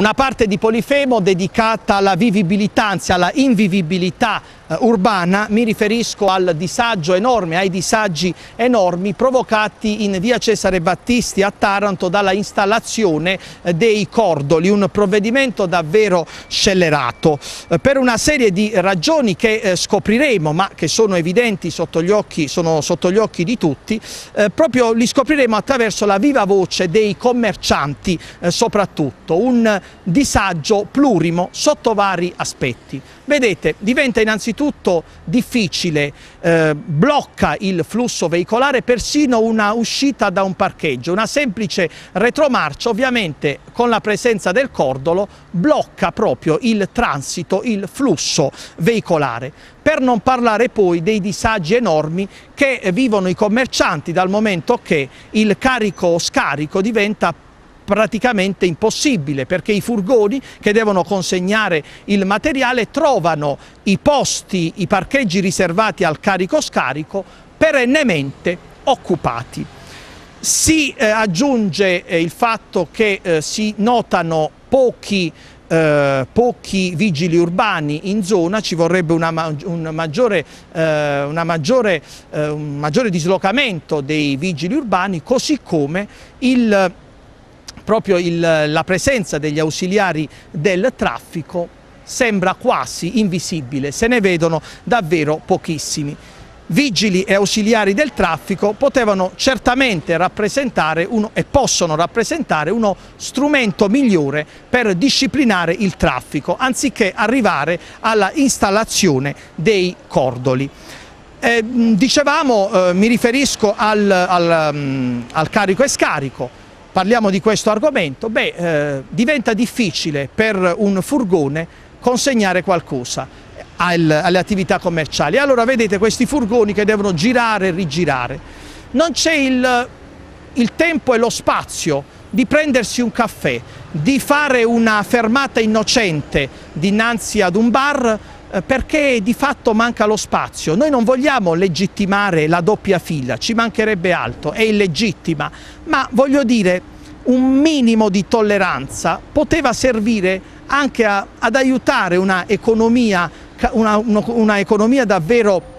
una parte di Polifemo dedicata alla vivibilità, anzi alla invivibilità eh, urbana, mi riferisco al disagio enorme, ai disagi enormi provocati in via Cesare Battisti a Taranto dalla installazione eh, dei cordoli, un provvedimento davvero scellerato. Eh, per una serie di ragioni che scopriremo, ma che sono evidenti sotto gli occhi, sotto gli occhi di tutti, proprio li scopriremo attraverso la viva voce dei commercianti soprattutto, un disagio plurimo sotto vari aspetti. Vedete, diventa innanzitutto difficile, eh, blocca il flusso veicolare persino una uscita da un parcheggio, una semplice retromarcia ovviamente con la presenza del cordolo blocca proprio il transito, il flusso veicolare. Per non parlare poi dei disagi enormi che vivono i commercianti dal momento che il carico scarico diventa praticamente impossibile perché i furgoni che devono consegnare il materiale trovano i posti, i parcheggi riservati al carico scarico perennemente occupati. Si eh, aggiunge eh, il fatto che eh, si notano pochi eh, pochi vigili urbani in zona, ci vorrebbe una, un, maggiore, eh, una maggiore, eh, un maggiore dislocamento dei vigili urbani, così come il proprio il, la presenza degli ausiliari del traffico sembra quasi invisibile, se ne vedono davvero pochissimi vigili e ausiliari del traffico potevano certamente rappresentare uno, e possono rappresentare uno strumento migliore per disciplinare il traffico anziché arrivare alla installazione dei cordoli. Eh, dicevamo, eh, mi riferisco al, al, al carico e scarico, parliamo di questo argomento, beh, eh, diventa difficile per un furgone consegnare qualcosa al, alle attività commerciali. Allora vedete questi furgoni che devono girare e rigirare. Non c'è il, il tempo e lo spazio di prendersi un caffè, di fare una fermata innocente dinanzi ad un bar eh, perché di fatto manca lo spazio. Noi non vogliamo legittimare la doppia fila, ci mancherebbe altro, è illegittima, ma voglio dire un minimo di tolleranza poteva servire anche a, ad aiutare una economia, una, una economia davvero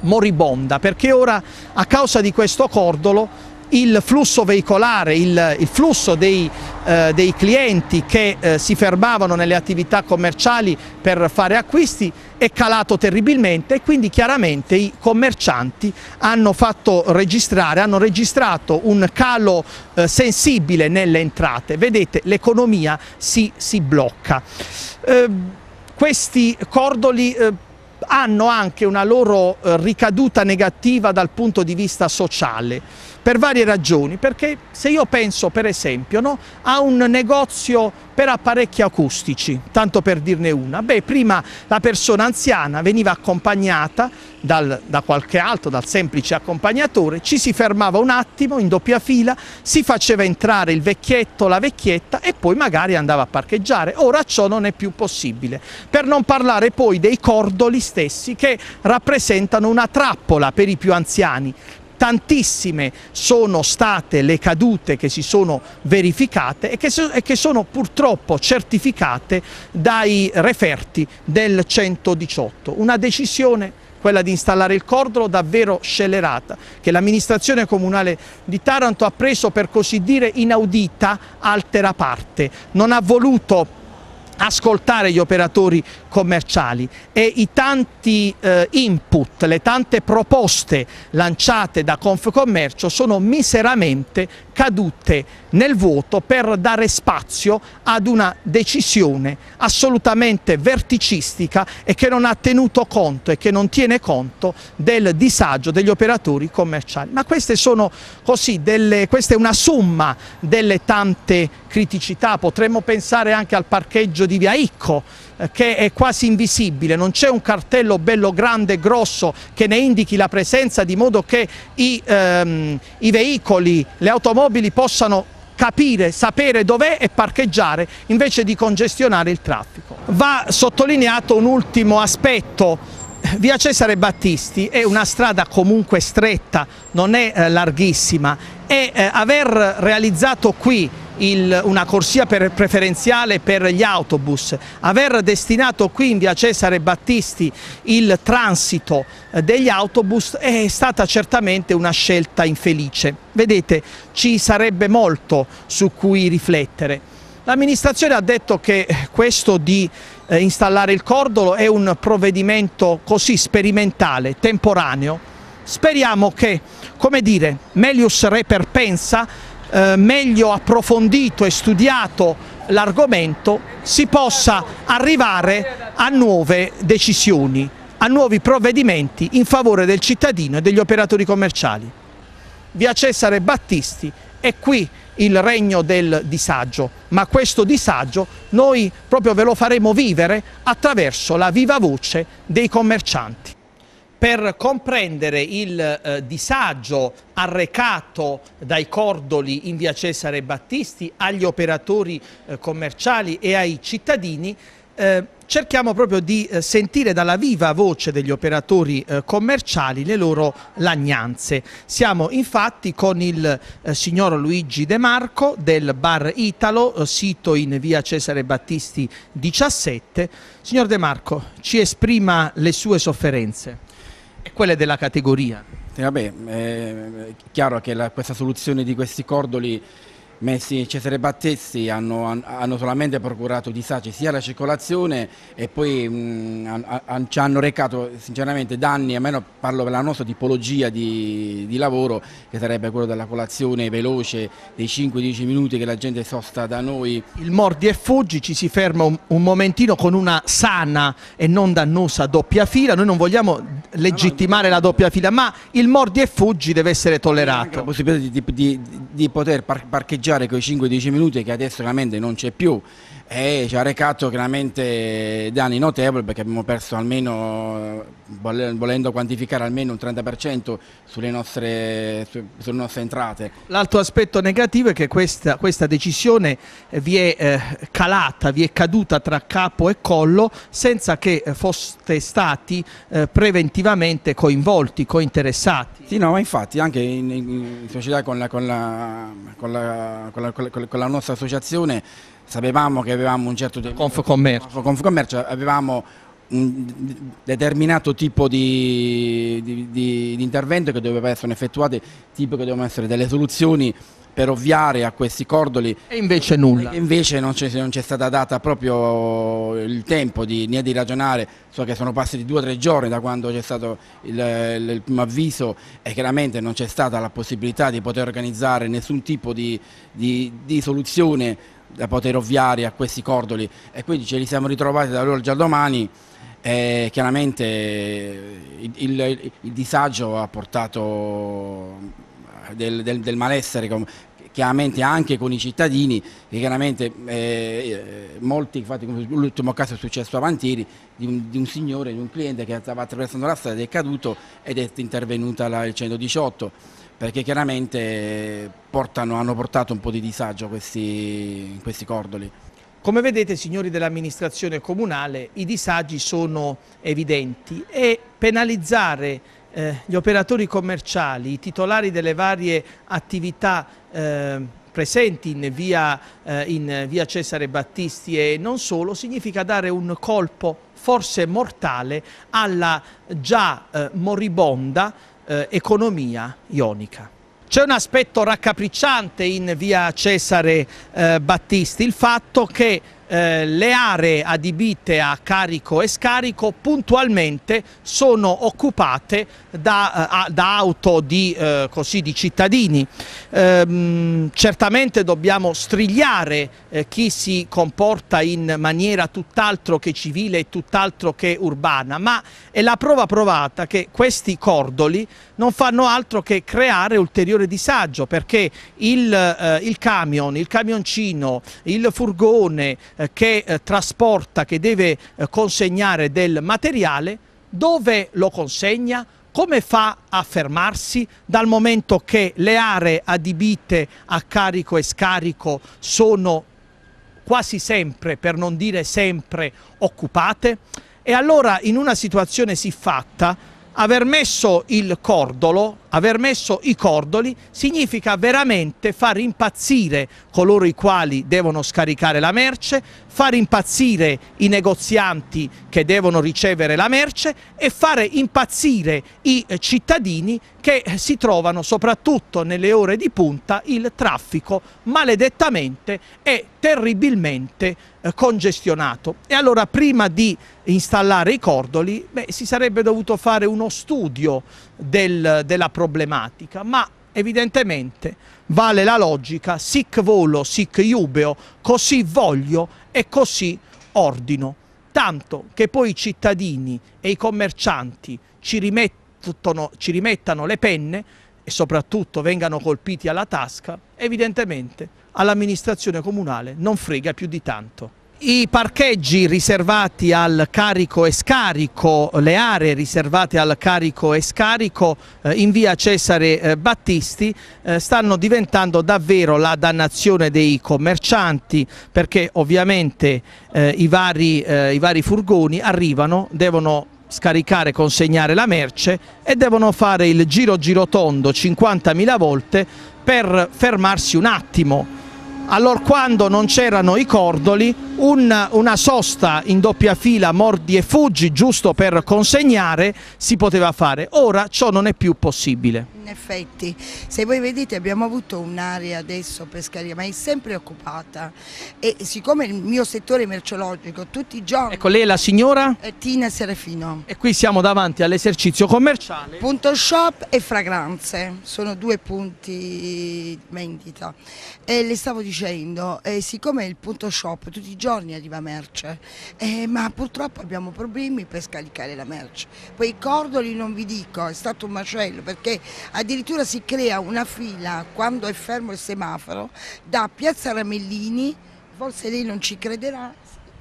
moribonda, perché ora a causa di questo cordolo il flusso veicolare, il, il flusso dei, eh, dei, clienti che eh, si fermavano nelle attività commerciali per fare acquisti è calato terribilmente e quindi chiaramente i commercianti hanno fatto registrare, hanno registrato un calo eh, sensibile nelle entrate. Vedete, l'economia si, si, blocca. Ehm, questi cordoli eh, hanno anche una loro eh, ricaduta negativa dal punto di vista sociale per varie ragioni, perché se io penso per esempio no, a un negozio per apparecchi acustici, tanto per dirne una, beh prima la persona anziana veniva accompagnata dal, da qualche altro, dal semplice accompagnatore, ci si fermava un attimo in doppia fila, si faceva entrare il vecchietto, la vecchietta e poi magari andava a parcheggiare, ora ciò non è più possibile, per non parlare poi dei cordoli stessi che rappresentano una trappola per i più anziani, tantissime sono state le cadute che si sono verificate e che, so, e che sono purtroppo certificate dai referti del 118. Una decisione quella di installare il cordolo davvero scellerata, che l'amministrazione comunale di Taranto ha preso per così dire inaudita altera parte. Non ha voluto ascoltare gli operatori commerciali e i tanti eh, input, le tante proposte lanciate da Confcommercio sono miseramente cadute nel vuoto per dare spazio ad una decisione assolutamente verticistica e che non ha tenuto conto e che non tiene conto del disagio degli operatori commerciali. Ma queste sono così, delle, questa è una somma delle tante criticità, potremmo pensare anche al parcheggio di di via Icco eh, che è quasi invisibile, non c'è un cartello bello grande e grosso che ne indichi la presenza di modo che i, ehm, i veicoli, le automobili possano capire, sapere dov'è e parcheggiare invece di congestionare il traffico. Va sottolineato un ultimo aspetto Via Cesare Battisti è una strada comunque stretta, non è eh, larghissima e eh, aver realizzato qui il, una corsia per, preferenziale per gli autobus, aver destinato quindi a Cesare Battisti il transito eh, degli autobus è stata certamente una scelta infelice. Vedete, ci sarebbe molto su cui riflettere. L'amministrazione ha detto che eh, questo di eh, installare il cordolo è un provvedimento così sperimentale, temporaneo. Speriamo che, come dire, Melius Reper pensa eh, meglio approfondito e studiato l'argomento si possa arrivare a nuove decisioni, a nuovi provvedimenti in favore del cittadino e degli operatori commerciali. Via Cesare Battisti è qui il regno del disagio, ma questo disagio noi proprio ve lo faremo vivere attraverso la viva voce dei commercianti per comprendere il eh, disagio arrecato dai cordoli in via Cesare Battisti agli operatori eh, commerciali e ai cittadini, eh, cerchiamo proprio di eh, sentire dalla viva voce degli operatori eh, commerciali le loro lagnanze. Siamo infatti con il eh, signor Luigi De Marco del Bar Italo, eh, sito in via Cesare Battisti 17. Signor De Marco, ci esprima le sue sofferenze e quelle della categoria. Eh, vabbè, è eh, chiaro che la, questa soluzione di questi cordoli Messi e Cesare Battezzi hanno, hanno, solamente procurato disagi sia alla circolazione e poi mh, mm, ci hanno recato sinceramente danni, almeno parlo per la nostra tipologia di, di lavoro che sarebbe quello della colazione veloce dei 5-10 minuti che la gente sosta da noi. Il mordi e fuggi ci si ferma un, un momentino con una sana e non dannosa doppia fila, noi non vogliamo legittimare la doppia fila ma il mordi e fuggi deve essere tollerato. La possibilità di, di, di poter par parcheggiare con i 5-10 minuti che adesso veramente non c'è più e eh, ci ha recato chiaramente danni notevoli perché abbiamo perso almeno, volendo quantificare almeno un 30% sulle nostre, sulle nostre entrate. L'altro aspetto negativo è che questa, questa decisione eh, vi è eh, calata, vi è caduta tra capo e collo senza che foste stati preventivamente coinvolti, cointeressati. Sì, no, ma infatti anche in, in società con la, con la, con la, con la nostra associazione sapevamo che avevamo un certo Confcommercio. Confcommercio avevamo un determinato tipo di, di, di, di intervento che doveva essere effettuato, tipo che dovevano essere delle soluzioni per ovviare a questi cordoli. E invece nulla. E invece non c'è, stata data proprio il tempo di, né di ragionare, so che sono passati due o tre giorni da quando c'è stato il, il, il, primo avviso e chiaramente non c'è stata la possibilità di poter organizzare nessun tipo di, di, di soluzione da poter ovviare a questi cordoli e quindi ce li siamo ritrovati da allora già domani e chiaramente eh, il, il, il disagio ha portato eh, del, del, del malessere chiaramente anche con i cittadini che chiaramente eh, eh molti, infatti l'ultimo caso è successo a Vantieri di un, di un, signore, di un cliente che stava attraversando la strada ed è caduto ed è intervenuta la, il 118 perché chiaramente portano, hanno portato un po' di disagio questi, questi cordoli. Come vedete, signori dell'amministrazione comunale, i disagi sono evidenti e penalizzare eh, gli operatori commerciali, i titolari delle varie attività eh, presenti in via, eh, in via Cesare Battisti e non solo, significa dare un colpo forse mortale alla già eh, moribonda eh, economia ionica. C'è un aspetto raccapricciante in via Cesare eh, Battisti, il fatto che eh, le aree adibite a carico e scarico puntualmente sono occupate da, eh, da auto di, eh, così, di cittadini. Ehm, certamente dobbiamo strigliare eh, chi si comporta in maniera tutt'altro che civile e tutt'altro che urbana, ma è la prova provata che questi cordoli non fanno altro che creare ulteriore disagio perché il, eh, il camion, il camioncino, il furgone, eh, che eh, trasporta, che deve eh, consegnare del materiale, dove lo consegna, come fa a fermarsi dal momento che le aree adibite a carico e scarico sono quasi sempre, per non dire sempre, occupate? E allora in una situazione siffatta aver messo il cordolo Aver messo i cordoli significa veramente far impazzire coloro i quali devono scaricare la merce, far impazzire i negozianti che devono ricevere la merce e fare impazzire i cittadini che si trovano soprattutto nelle ore di punta il traffico maledettamente e terribilmente eh, congestionato. E allora prima di installare i cordoli beh, si sarebbe dovuto fare uno studio del, della problematica, ma evidentemente vale la logica sic volo, sic iubeo, così voglio e così ordino, tanto che poi i cittadini e i commercianti ci, ci rimettano le penne e soprattutto vengano colpiti alla tasca, evidentemente all'amministrazione comunale non frega più di tanto. I parcheggi riservati al carico e scarico, le aree riservate al carico e scarico eh, in via Cesare eh, Battisti eh, stanno diventando davvero la dannazione dei commercianti perché ovviamente eh, i vari, eh, i vari furgoni arrivano, devono scaricare, consegnare la merce e devono fare il giro girotondo 50.000 volte per fermarsi un attimo allora quando non c'erano i cordoli una, una sosta in doppia fila mordi e fuggi giusto per consegnare si poteva fare, ora ciò non è più possibile. In effetti, se voi vedete abbiamo avuto un'area adesso pescheria, ma è sempre occupata e siccome il mio settore merceologico tutti i giorni... Ecco, lei è la signora? Tina Serafino. E qui siamo davanti all'esercizio commerciale? Punto shop e fragranze, sono due punti vendita. E le stavo dicendo, eh, siccome il punto shop tutti i giorni arriva merce, eh, ma purtroppo abbiamo problemi per scaricare la merce. Poi i cordoli non vi dico, è stato un macello perché addirittura si crea una fila quando è fermo il semaforo da Piazza Ramellini, forse lei non ci crederà,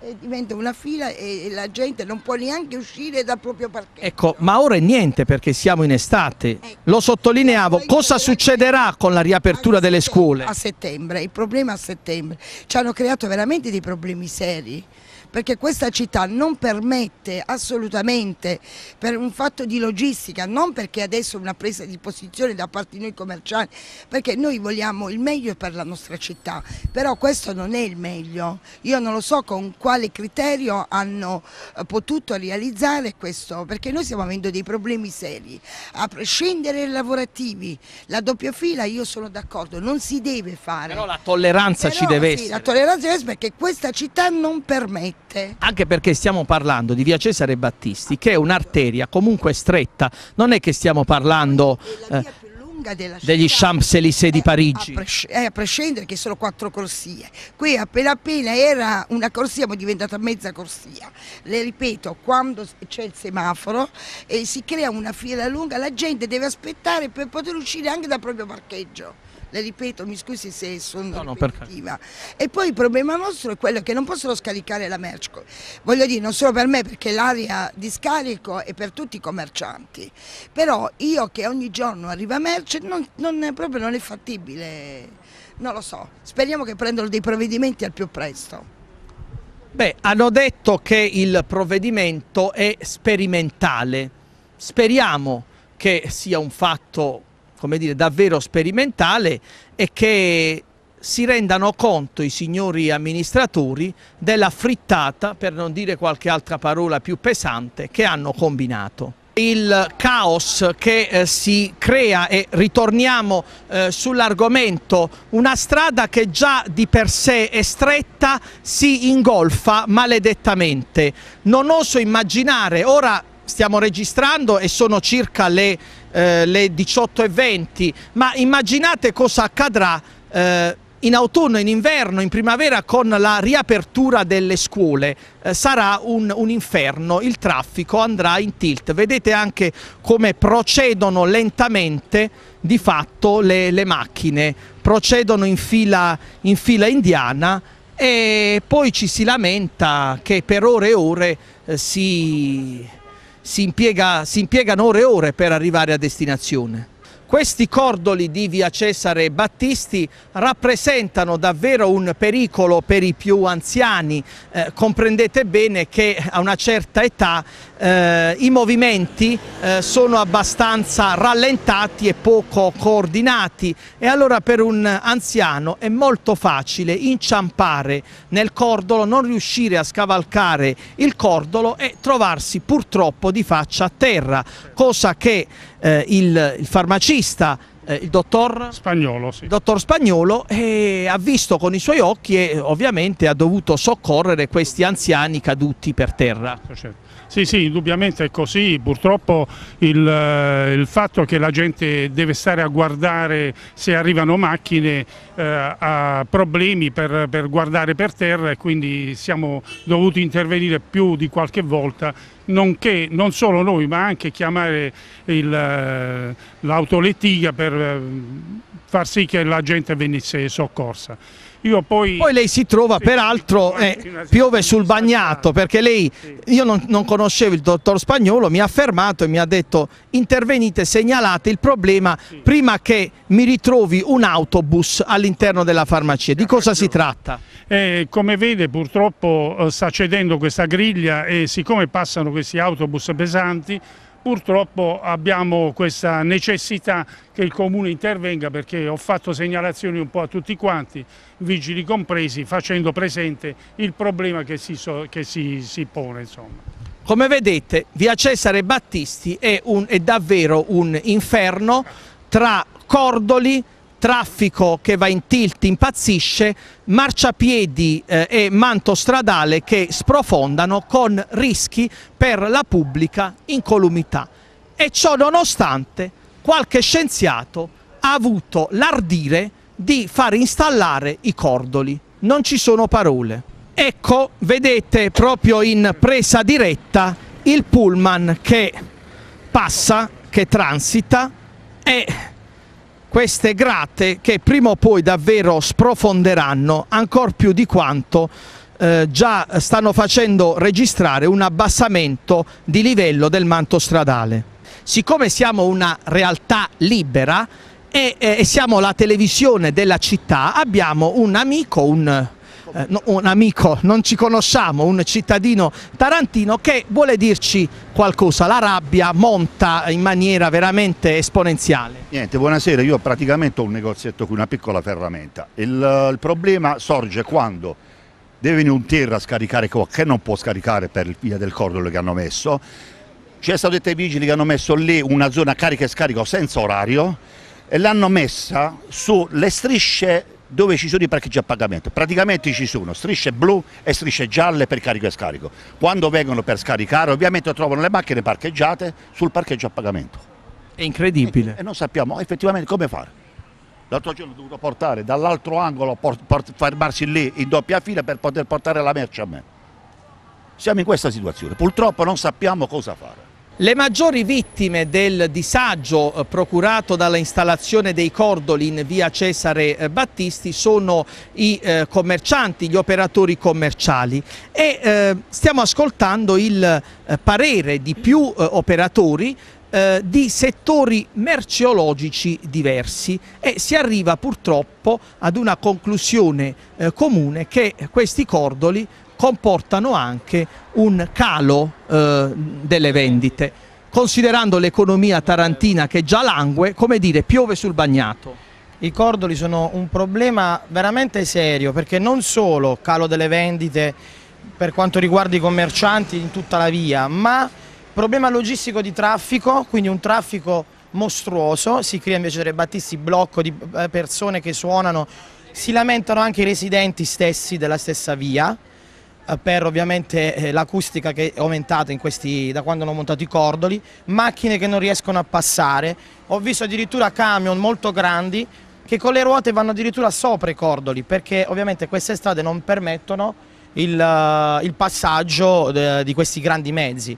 e diventa una fila e la gente non può neanche uscire dal proprio parcheggio. Ecco, ma ora è niente perché siamo in estate. Ecco. Lo sottolineavo, cosa succederà con la riapertura delle scuole? A settembre, il problema a settembre. Ci hanno creato veramente dei problemi seri perché questa città non permette assolutamente per un fatto di logistica, non perché adesso una presa di posizione da parte di noi commerciali, perché noi vogliamo il meglio per la nostra città, però questo non è il meglio. Io non lo so con quale criterio hanno eh, potuto realizzare questo, perché noi stiamo avendo dei problemi seri, a prescindere dai lavorativi, la doppia fila io sono d'accordo, non si deve fare. Però la tolleranza però, ci deve sì, essere. La tolleranza ci deve essere perché questa città non permette. Assolutamente. Anche perché stiamo parlando di via Cesare Battisti, che è un'arteria comunque stretta, non è che stiamo parlando... Eh, degli Champs-Élysées di Parigi. A, a prescindere che sono quattro corsie. Qui appena appena era una corsia ma è diventata mezza corsia. Le ripeto, quando c'è il semaforo e si crea una fila lunga, la gente deve aspettare per poter uscire anche dal proprio parcheggio le ripeto, mi scusi se sono no, no E poi il problema nostro è quello che non possono scaricare la merce, voglio dire non solo per me perché l'area di scarico è per tutti i commercianti, però io che ogni giorno arriva merce non, non è, proprio non è fattibile, non lo so, speriamo che prendano dei provvedimenti al più presto. Beh, hanno detto che il provvedimento è sperimentale, speriamo che sia un fatto come dire, davvero sperimentale e che si rendano conto i signori amministratori della frittata, per non dire qualche altra parola più pesante, che hanno combinato il caos che eh, si crea e ritorniamo eh, sull'argomento, una strada che già di per sé è stretta si ingolfa maledettamente. Non oso immaginare, ora stiamo registrando e sono circa le, eh, le 18.20, ma immaginate cosa accadrà eh, in autunno, in inverno, in primavera con la riapertura delle scuole eh, sarà un, un, inferno, il traffico andrà in tilt. Vedete anche come procedono lentamente di fatto le, le macchine, procedono in fila, in fila indiana e poi ci si lamenta che per ore e ore eh, si si, impiega, si impiegano ore e ore per arrivare a destinazione. Questi cordoli di via Cesare Battisti rappresentano davvero un pericolo per i più anziani. Eh, comprendete bene che a una certa età eh, i movimenti eh, sono abbastanza rallentati e poco coordinati e allora per un anziano è molto facile inciampare nel cordolo, non riuscire a scavalcare il cordolo e trovarsi purtroppo di faccia a terra, cosa che eh, il, il, farmacista, eh, il dottor Spagnolo, sì. dottor Spagnolo ha visto con i suoi occhi e ovviamente ha dovuto soccorrere questi anziani caduti per terra. Certo, certo. Sì, sì, indubbiamente è così. Purtroppo il, eh, il, fatto che la gente deve stare a guardare se arrivano macchine eh, ha problemi per, per guardare per terra e quindi siamo dovuti intervenire più di qualche volta nonché non solo noi ma anche chiamare eh, l'autolettiga per eh, far sì che la gente venisse soccorsa. Poi... poi... lei si trova, sì, peraltro, sì, eh, piove sul bagnato perché lei, sì. io non, non, conoscevo il dottor Spagnolo, mi ha fermato e mi ha detto intervenite, segnalate il problema prima che mi ritrovi un autobus all'interno della farmacia. Di eh, cosa si ecco. tratta? Eh, come vede purtroppo eh, sta cedendo questa griglia e siccome passano questi autobus pesanti Purtroppo abbiamo questa necessità che il Comune intervenga perché ho fatto segnalazioni un po' a tutti quanti, vigili compresi, facendo presente il problema che si, so, che si, si pone. Insomma. Come vedete, via Cesare Battisti è, un, è davvero un inferno tra cordoli, traffico che va in tilt, impazzisce, marciapiedi eh, e manto stradale che sprofondano con rischi per la pubblica incolumità. E ciò nonostante qualche scienziato ha avuto l'ardire di far installare i cordoli. Non ci sono parole. Ecco, vedete proprio in presa diretta il pullman che passa, che transita e queste grate che prima o poi davvero sprofonderanno ancora più di quanto eh, già stanno facendo registrare un abbassamento di livello del manto stradale. Siccome siamo una realtà libera e, eh, e siamo la televisione della città, abbiamo un amico, un eh, un amico, non ci conosciamo, un cittadino tarantino che vuole dirci qualcosa. La rabbia monta in maniera veramente esponenziale. Niente, buonasera, io praticamente ho un negozietto qui, una piccola ferramenta. Il, il problema sorge quando deve venire un terra a scaricare qua, che non può scaricare per via del cordolo che hanno messo. C'è stato detto ai vigili che hanno messo lì una zona carica e scarico senza orario e l'hanno messa sulle strisce dove ci sono i parcheggi a pagamento. Praticamente ci sono strisce blu e strisce gialle per carico e scarico. Quando vengono per scaricare ovviamente trovano le macchine parcheggiate sul parcheggio a pagamento. È incredibile. E, e non sappiamo effettivamente come fare. L'altro giorno ho dovuto portare dall'altro angolo, fermarsi lì in doppia fila per poter portare la merce a me. Siamo in questa situazione. Purtroppo non sappiamo cosa fare. Le maggiori vittime del disagio eh, procurato dall'installazione dei cordoli in via Cesare eh, Battisti sono i eh, commercianti, gli operatori commerciali e stiamo ascoltando il parere di più operatori di settori merceologici diversi e si arriva purtroppo ad una conclusione comune che questi cordoli comportano anche un calo eh, delle vendite, considerando l'economia tarantina che già langue, come dire, piove sul bagnato. I cordoli sono un problema veramente serio perché non solo calo delle vendite per quanto riguarda i commercianti in tutta la via, ma problema logistico di traffico, quindi un traffico mostruoso, si crea invece dei battisti blocco di eh, persone che suonano, si lamentano anche i residenti stessi della stessa via, eh, per ovviamente eh, l'acustica che è aumentata questi, da quando hanno montato i cordoli, macchine che non riescono a passare, ho visto addirittura camion molto grandi che con le ruote vanno addirittura sopra i cordoli perché ovviamente queste strade non permettono il, eh, il passaggio di questi grandi mezzi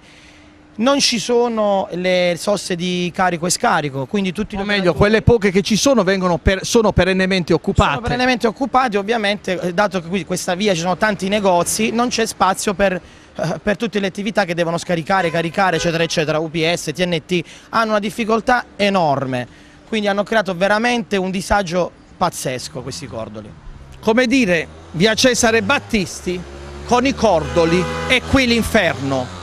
non ci sono le soste di carico e scarico, quindi tutti... O meglio, quelle poche che ci sono per, sono perennemente occupate. Sono perennemente occupate, ovviamente, eh, dato che qui questa via ci sono tanti negozi, non c'è spazio per, eh, per, tutte le attività che devono scaricare, caricare, eccetera, eccetera, UPS, TNT, hanno una difficoltà enorme, quindi hanno creato veramente un disagio pazzesco questi cordoli. Come dire, via Cesare Battisti con i cordoli e qui l'inferno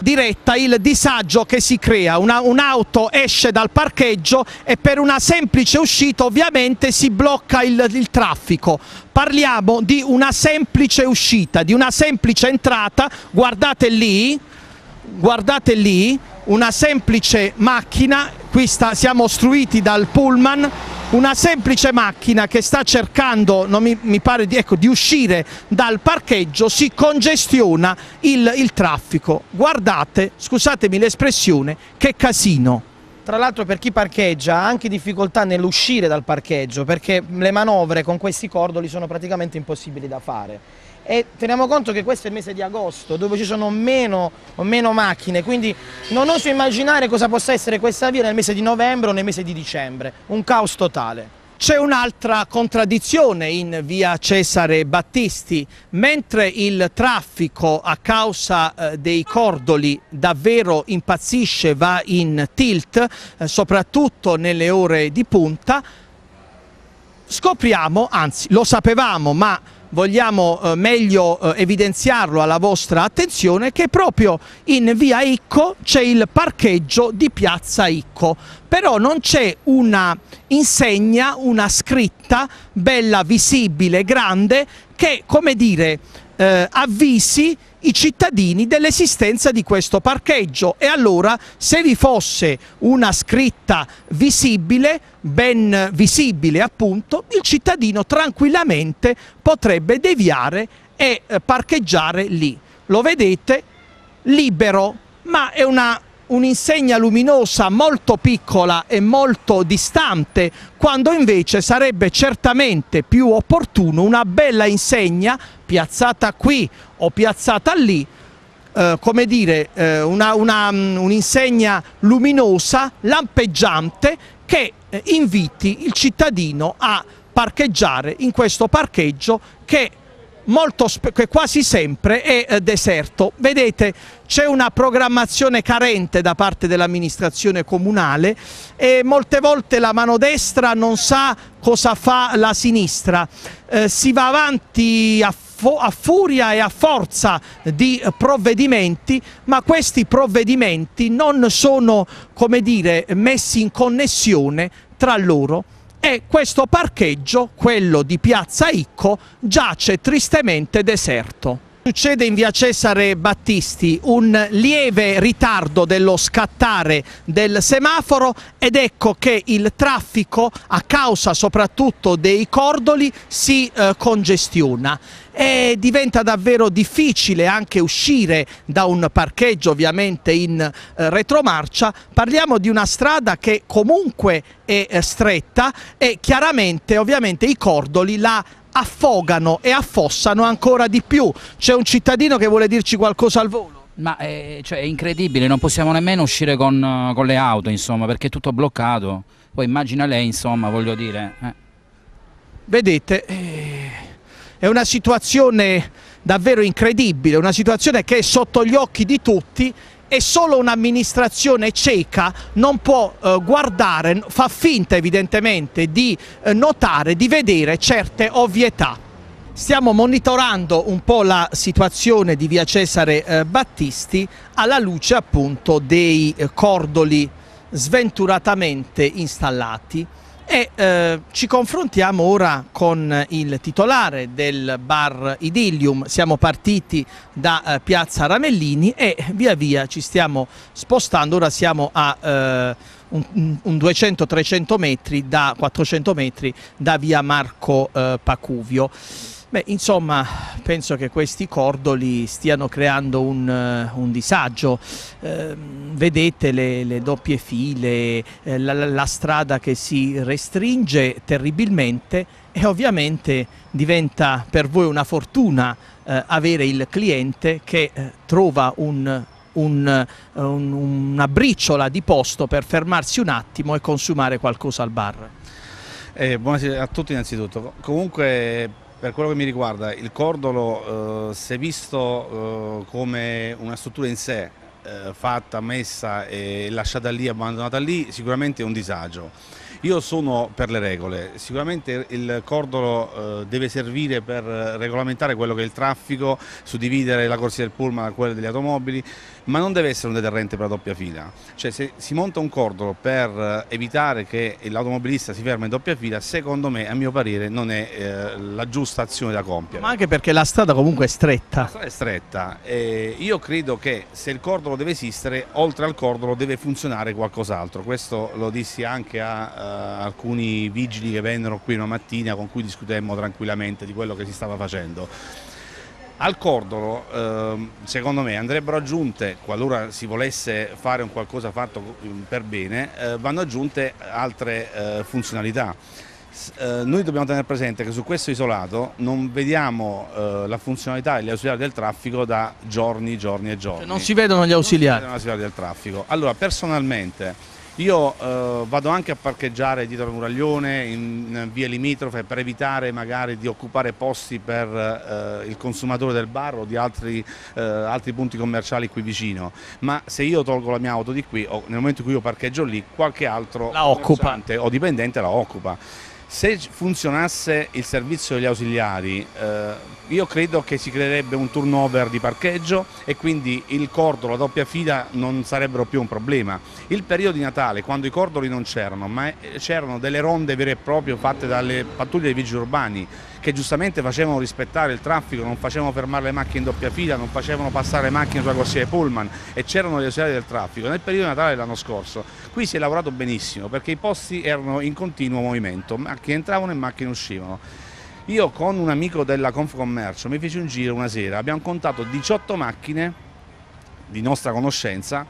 diretta il disagio che si crea, un'auto esce dal parcheggio e per una semplice uscita ovviamente si blocca il, il traffico, parliamo di una semplice uscita, di una semplice entrata, guardate lì, guardate lì, una semplice macchina, qui sta, siamo ostruiti dal pullman, una semplice macchina che sta cercando, mi, mi pare di, ecco, di, uscire dal parcheggio, si congestiona il, il traffico. Guardate, scusatemi l'espressione, che casino. Tra l'altro per chi parcheggia ha anche difficoltà nell'uscire dal parcheggio perché le manovre con questi cordoli sono praticamente impossibili da fare e teniamo conto che questo è il mese di agosto dove ci sono meno, meno macchine quindi non oso immaginare cosa possa essere questa via nel mese di novembre o nel mese di dicembre un caos totale c'è un'altra contraddizione in via Cesare Battisti, mentre il traffico a causa eh, dei cordoli davvero impazzisce, va in tilt, eh, soprattutto nelle ore di punta, scopriamo, anzi lo sapevamo, ma vogliamo eh, meglio eh, evidenziarlo alla vostra attenzione, che proprio in via Icco c'è il parcheggio di piazza Icco, però non c'è una insegna, una scritta bella, visibile, grande, che come dire eh, avvisi i cittadini dell'esistenza di questo parcheggio e allora se vi fosse una scritta visibile, ben visibile appunto, il cittadino tranquillamente potrebbe deviare e eh, parcheggiare lì. Lo vedete? Libero, ma è una un'insegna luminosa molto piccola e molto distante, quando invece sarebbe certamente più opportuno una bella insegna piazzata qui o piazzata lì, eh, come dire, eh, mm, un'insegna un luminosa, lampeggiante, che eh, inviti il cittadino a parcheggiare in questo parcheggio che, molto, che quasi sempre è eh, deserto. Vedete, c'è una programmazione carente da parte dell'amministrazione comunale e molte volte la mano destra non sa cosa fa la sinistra. Eh, si va avanti a, a furia e a forza di provvedimenti, ma questi provvedimenti non sono, come dire, messi in connessione tra loro e questo parcheggio, quello di Piazza Icco, giace tristemente deserto. Succede in via Cesare Battisti un lieve ritardo dello scattare del semaforo ed ecco che il traffico a causa soprattutto dei cordoli si eh, congestiona e diventa davvero difficile anche uscire da un parcheggio ovviamente in eh, retromarcia. Parliamo di una strada che comunque è eh, stretta e chiaramente ovviamente i cordoli la affogano e affossano ancora di più. C'è un cittadino che vuole dirci qualcosa al volo. Ma è, eh, cioè, è incredibile, non possiamo nemmeno uscire con, eh, con, le auto, insomma, perché è tutto bloccato. Poi immagina lei, insomma, voglio dire. Eh. Vedete, è una situazione davvero incredibile, una situazione che è sotto gli occhi di tutti e solo un'amministrazione cieca non può eh, guardare, fa finta evidentemente di eh, notare, di vedere certe ovvietà. Stiamo monitorando un po' la situazione di via Cesare eh, Battisti alla luce appunto dei eh, cordoli sventuratamente installati. E eh, ci confrontiamo ora con il titolare del bar Idilium, Siamo partiti da eh, Piazza Ramellini e via via ci stiamo spostando. Ora siamo a eh, un, un 200-300 metri da 400 metri da via Marco eh, Pacuvio. Beh, insomma, penso che questi cordoli stiano creando un, eh, un disagio. Eh, vedete le, le, doppie file, eh, la, la strada che si restringe terribilmente e ovviamente diventa per voi una fortuna eh, avere il cliente che eh, trova un, un, eh, un, una briciola di posto per fermarsi un attimo e consumare qualcosa al bar. Eh, buonasera a tutti innanzitutto. Comunque per quello che mi riguarda, il cordolo eh, se visto eh, come una struttura in sé, eh, fatta, messa e lasciata lì, abbandonata lì, sicuramente è un disagio io sono per le regole, sicuramente il cordolo eh, deve servire per regolamentare quello che è il traffico, suddividere la corsia del pullman da quella degli automobili, ma non deve essere un deterrente per la doppia fila. Cioè se si monta un cordolo per eh, evitare che l'automobilista si fermi in doppia fila, secondo me, a mio parere, non è eh, la giusta azione da compiere. Ma anche perché la strada comunque è stretta. La strada è stretta. Eh, io credo che se il cordolo deve esistere, oltre al cordolo deve funzionare qualcos'altro. Questo lo dissi anche a eh, alcuni vigili che vennero qui una mattina con cui discutemmo tranquillamente di quello che si stava facendo. Al cordolo, ehm, secondo me, andrebbero aggiunte, qualora si volesse fare un qualcosa fatto per bene, eh, vanno aggiunte altre eh, funzionalità. Eh, noi dobbiamo tenere presente che su questo isolato non vediamo eh, la funzionalità e gli ausiliari del traffico da giorni, giorni e giorni. Cioè non si vedono gli ausiliari. Non si vedono gli ausiliari del traffico. Allora, personalmente, io eh, vado anche a parcheggiare dietro al muraglione, in, in vie limitrofe, per evitare magari di occupare posti per eh, il consumatore del bar o di altri, eh, altri, punti commerciali qui vicino. Ma se io tolgo la mia auto di qui, o nel momento in cui io parcheggio lì, qualche altro la occupa. o dipendente la occupa. Se funzionasse il servizio degli ausiliari, eh, io credo che si creerebbe un turnover di parcheggio e quindi il cordolo, la doppia fila non sarebbero più un problema. Il periodo di Natale, quando i cordoli non c'erano, ma eh, c'erano delle ronde vere e proprie fatte dalle pattuglie dei vigili urbani, che giustamente facevano rispettare il traffico, non facevano fermare le macchine in doppia fila, non facevano passare le macchine sulla corsia dei pullman e c'erano gli ausiliari del traffico. Nel periodo di natale dell'anno scorso qui si è lavorato benissimo perché i posti erano in continuo movimento, macchine entravano e macchine uscivano. Io con un amico della Confcommercio mi feci un giro una sera, abbiamo contato 18 macchine di nostra conoscenza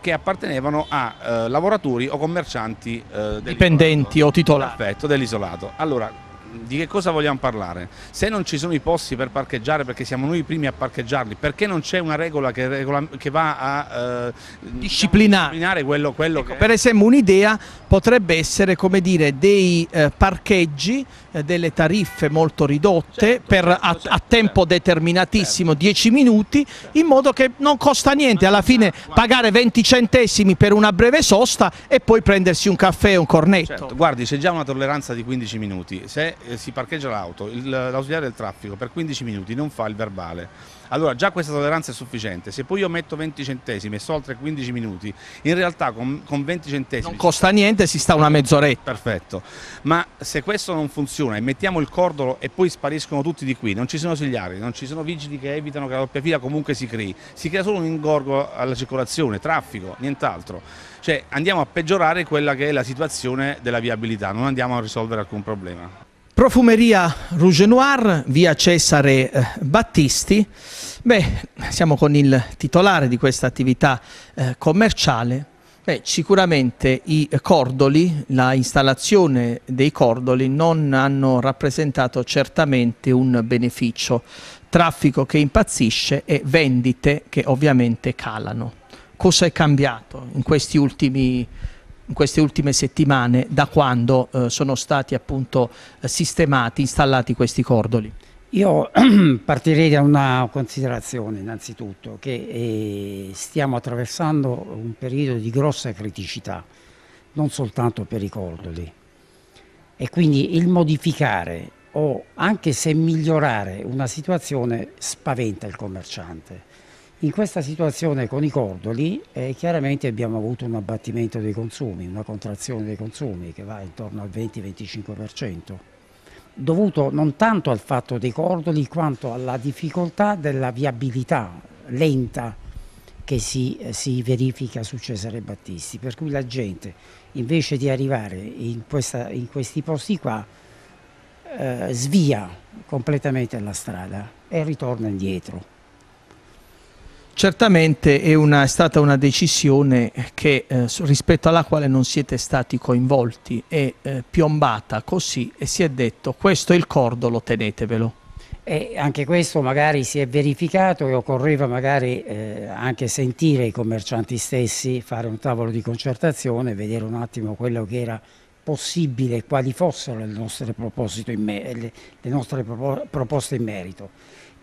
che appartenevano a eh, lavoratori o commercianti eh, dipendenti o titolari dell'isolato. Allora, di che cosa vogliamo parlare? Se non ci sono i posti per parcheggiare perché siamo noi i primi a parcheggiarli, perché non c'è una regola che, regola, che va a eh, disciplinare. disciplinare. quello, quello ecco, che... Per esempio un'idea potrebbe essere come dire dei eh, parcheggi, eh, delle tariffe molto ridotte certo, per, certo, a, certo, a, tempo certo. determinatissimo, 10 certo. minuti, in modo che non costa niente alla fine pagare 20 centesimi per una breve sosta e poi prendersi un caffè e un cornetto. Certo, guardi, c'è già una tolleranza di 15 minuti. Se eh, si parcheggia l'auto, l'ausiliare del traffico per 15 minuti non fa il verbale. Allora già questa tolleranza è sufficiente, se poi io metto 20 centesimi e sto oltre 15 minuti, in realtà con, con 20 centesimi... Non costa niente, si sta una mezz'oretta. Perfetto, ma se questo non funziona e mettiamo il cordolo e poi spariscono tutti di qui, non ci sono ausiliari, non ci sono vigili che evitano che la doppia fila comunque si crei, si crea solo un ingorgo alla circolazione, traffico, nient'altro. Cioè andiamo a peggiorare quella che è la situazione della viabilità, non andiamo a risolvere alcun problema. Profumeria Rouge Noir, via Cesare eh, Battisti. Beh, siamo con il titolare di questa attività eh, commerciale. Beh, sicuramente i cordoli, la installazione dei cordoli non hanno rappresentato certamente un beneficio. Traffico che impazzisce e vendite che ovviamente calano. Cosa è cambiato in questi ultimi anni? in queste ultime settimane da quando eh, sono stati appunto eh, sistemati, installati questi cordoli? Io partirei da una considerazione innanzitutto, che eh, stiamo attraversando un periodo di grossa criticità, non soltanto per i cordoli. E quindi il modificare o anche se migliorare una situazione spaventa il commerciante. In questa situazione con i cordoli eh, chiaramente abbiamo avuto un abbattimento dei consumi, una contrazione dei consumi che va intorno al 20-25%, dovuto non tanto al fatto dei cordoli quanto alla difficoltà della viabilità lenta che si, eh, si, verifica su Cesare Battisti, per cui la gente invece di arrivare in, questa, in questi posti qua eh, svia completamente la strada e ritorna indietro. Certamente è, una, è, stata una decisione che, eh, rispetto alla quale non siete stati coinvolti, è eh, piombata così e si è detto questo è il cordolo, tenetevelo. E anche questo magari si è verificato e occorreva magari eh, anche sentire i commercianti stessi, fare un tavolo di concertazione, vedere un attimo quello che era possibile, quali fossero le nostre, in le, le nostre proposte in merito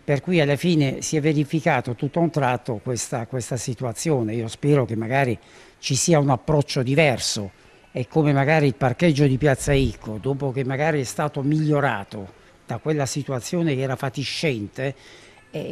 per cui alla fine si è verificato tutto a un tratto questa, questa situazione. Io spero che magari ci sia un approccio diverso e come magari il parcheggio di Piazza Icco, dopo che magari è stato migliorato da quella situazione che era fatiscente,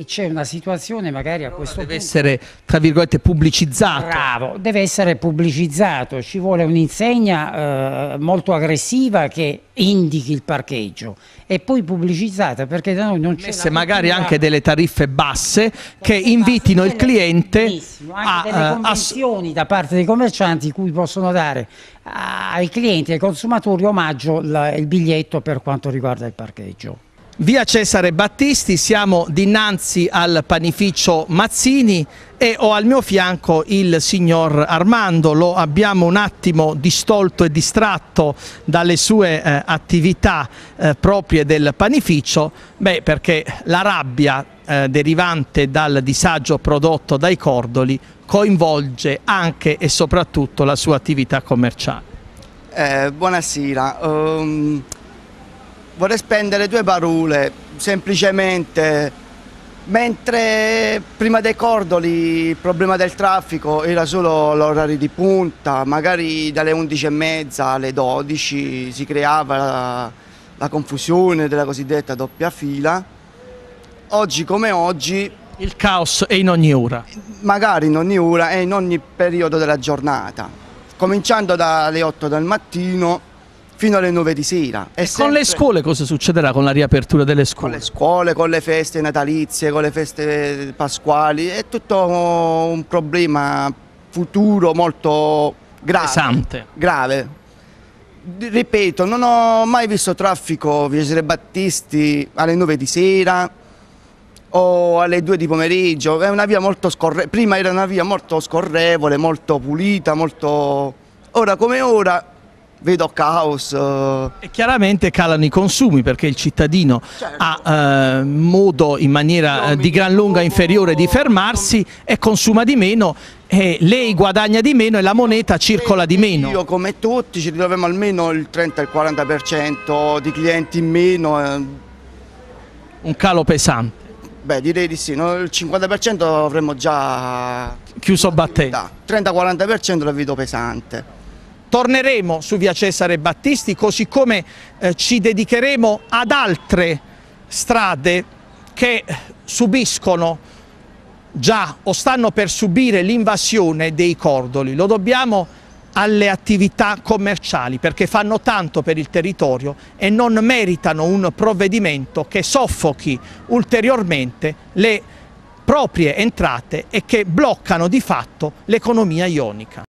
c'è una situazione magari a allora questo deve punto... Deve essere, tra virgolette, pubblicizzato. Bravo, deve essere pubblicizzato, ci vuole un'insegna eh, molto aggressiva che indichi il parcheggio e poi pubblicizzata perché da noi non c'è... Messe magari anche delle tariffe basse che basse, invitino il cliente anche a... delle eh, convenzioni a... da parte dei commercianti cui possono dare eh, ai clienti ai consumatori omaggio la, il biglietto per quanto riguarda il parcheggio. Via Cesare Battisti, siamo dinanzi al panificio Mazzini e ho al mio fianco il signor Armando, lo abbiamo un attimo distolto e distratto dalle sue eh, attività eh, proprie del panificio, beh perché la rabbia eh, derivante dal disagio prodotto dai cordoli coinvolge anche e soprattutto la sua attività commerciale. Eh, buonasera. Um vorrei spendere due parole, semplicemente Mentre prima dei cordoli il problema del traffico era solo l'orario di punta, magari dalle 11.30 alle 12 si creava la, la, confusione della cosiddetta doppia fila. Oggi come oggi... Il caos è in ogni ora. Magari in ogni ora e in ogni periodo della giornata. Cominciando dalle 8 del mattino fino alle 9 di sera. E sempre... Con le scuole cosa succederà con la riapertura delle scuole? Con le scuole, con le feste natalizie, con le feste pasquali, è tutto un problema futuro molto grave. Pesante. Grave. Ripeto, non ho mai visto traffico Viesere Battisti alle 9 di sera o alle 2 di pomeriggio, è una via molto scorrevole, prima era una via molto scorrevole, molto pulita, molto... Ora come ora vedo caos. Eh. E chiaramente calano i consumi perché il cittadino certo. ha eh, modo in maniera eh, di gran lunga inferiore di fermarsi e consuma di meno e lei guadagna di meno e la moneta circola di meno. Io come tutti ci ritroviamo almeno il 30-40% di clienti in meno. Eh. Un calo pesante. Beh direi di sì, no? il 50% avremmo già... Chiuso battente. 30-40% la vedo pesante. Torneremo su via Cesare Battisti così come eh, ci dedicheremo ad altre strade che subiscono già o stanno per subire l'invasione dei cordoli. Lo dobbiamo alle attività commerciali perché fanno tanto per il territorio e non meritano un provvedimento che soffochi ulteriormente le proprie entrate e che bloccano di fatto l'economia ionica.